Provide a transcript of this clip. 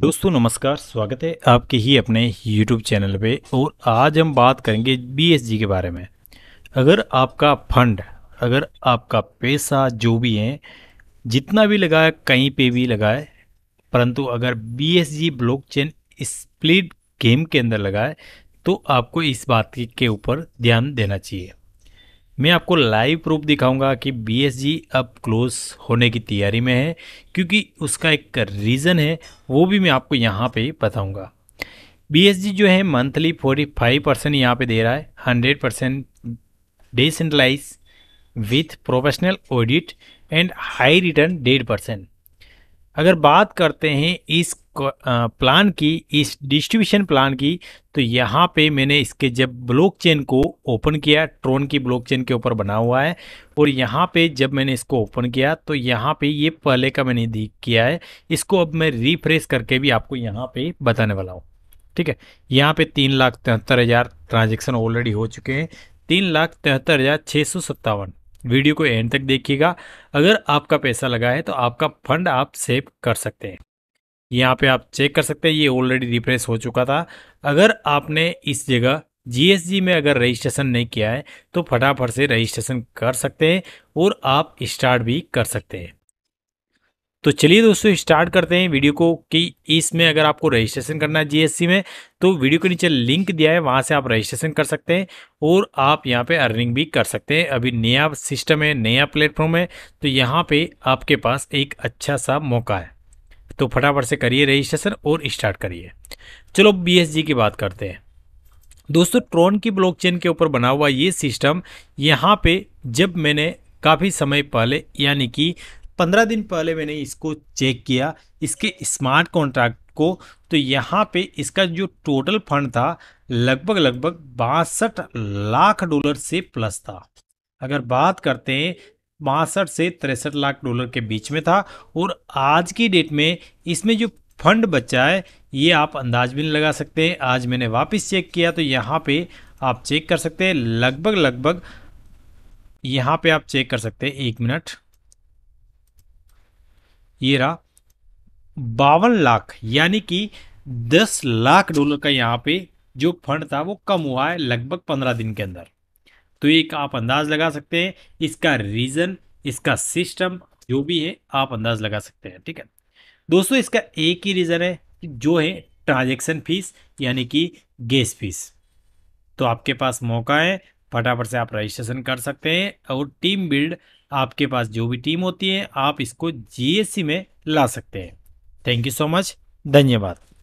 दोस्तों नमस्कार स्वागत है आपके ही अपने YouTube चैनल पे और आज हम बात करेंगे BSG के बारे में अगर आपका फंड अगर आपका पैसा जो भी है जितना भी लगाए कहीं पे भी लगाए परंतु अगर BSG ब्लॉकचेन स्प्लिट गेम के अंदर लगाए तो आपको इस बात के ऊपर ध्यान देना चाहिए मैं आपको लाइव प्रूफ दिखाऊंगा कि बी अब क्लोज होने की तैयारी में है क्योंकि उसका एक रीज़न है वो भी मैं आपको यहाँ पे बताऊंगा बी जो है मंथली फोर्टी फाइव परसेंट यहाँ पर दे रहा है hundred percent decentralize with professional audit and high return डेढ़ परसेंट अगर बात करते हैं इस प्लान की इस डिस्ट्रीब्यूशन प्लान की तो यहाँ पे मैंने इसके जब ब्लॉकचेन को ओपन किया ट्रोन की ब्लॉकचेन के ऊपर बना हुआ है और यहाँ पे जब मैंने इसको ओपन किया तो यहाँ पे ये पहले का मैंने दी किया है इसको अब मैं रिफ्रेश करके भी आपको यहाँ पे बताने वाला हूँ ठीक है यहाँ पे तीन लाख तिहत्तर हज़ार ट्रांजेक्शन ऑलरेडी हो चुके हैं तीन लाख तिहत्तर हज़ार छः सौ सत्तावन वीडियो को एंड तक देखिएगा अगर आपका पैसा लगा है तो आपका फंड आप सेव कर सकते हैं यहाँ पे आप चेक कर सकते हैं ये ऑलरेडी रिफ्रेश हो चुका था अगर आपने इस जगह जीएसजी में अगर रजिस्ट्रेशन नहीं किया है तो फटाफट से रजिस्ट्रेशन कर सकते हैं और आप स्टार्ट भी कर सकते हैं तो चलिए दोस्तों स्टार्ट करते हैं वीडियो को कि इसमें अगर आपको रजिस्ट्रेशन करना है जीएससी में तो वीडियो के नीचे लिंक दिया है वहाँ से आप रजिस्ट्रेशन कर सकते हैं और आप यहाँ पे अर्निंग भी कर सकते हैं अभी नया सिस्टम है नया प्लेटफॉर्म है तो यहाँ पे आपके पास एक अच्छा सा मौका है तो फटाफट से करिए रजिस्ट्रेशन और स्टार्ट करिए चलो बी की बात करते हैं दोस्तों ट्रोन की ब्लॉकचेन के ऊपर बना हुआ ये सिस्टम यहाँ पे जब मैंने काफ़ी समय पहले यानी कि पंद्रह दिन पहले मैंने इसको चेक किया इसके स्मार्ट कॉन्ट्रैक्ट को तो यहाँ पे इसका जो टोटल फंड था लगभग लगभग बासठ लाख डॉलर से प्लस था अगर बात करते हैं बासठ से तिरसठ लाख डॉलर के बीच में था और आज की डेट में इसमें जो फंड बचा है ये आप अंदाज भी नहीं लगा सकते हैं आज मैंने वापस चेक किया तो यहाँ पे आप चेक कर सकते हैं लगभग लगभग यहाँ पे आप चेक कर सकते हैं एक मिनट ये रहा बावन लाख यानी कि दस लाख डॉलर का यहाँ पे जो फंड था वो कम हुआ है लगभग पंद्रह दिन के अंदर तो एक आप अंदाज लगा सकते हैं इसका रीज़न इसका सिस्टम जो भी है आप अंदाज लगा सकते हैं ठीक है दोस्तों इसका एक ही रीज़न है जो है ट्रांजेक्शन फीस यानी कि गैस फीस तो आपके पास मौका है फटाफट से आप रजिस्ट्रेशन कर सकते हैं और टीम बिल्ड आपके पास जो भी टीम होती है आप इसको जीएससी में ला सकते हैं थैंक यू सो मच धन्यवाद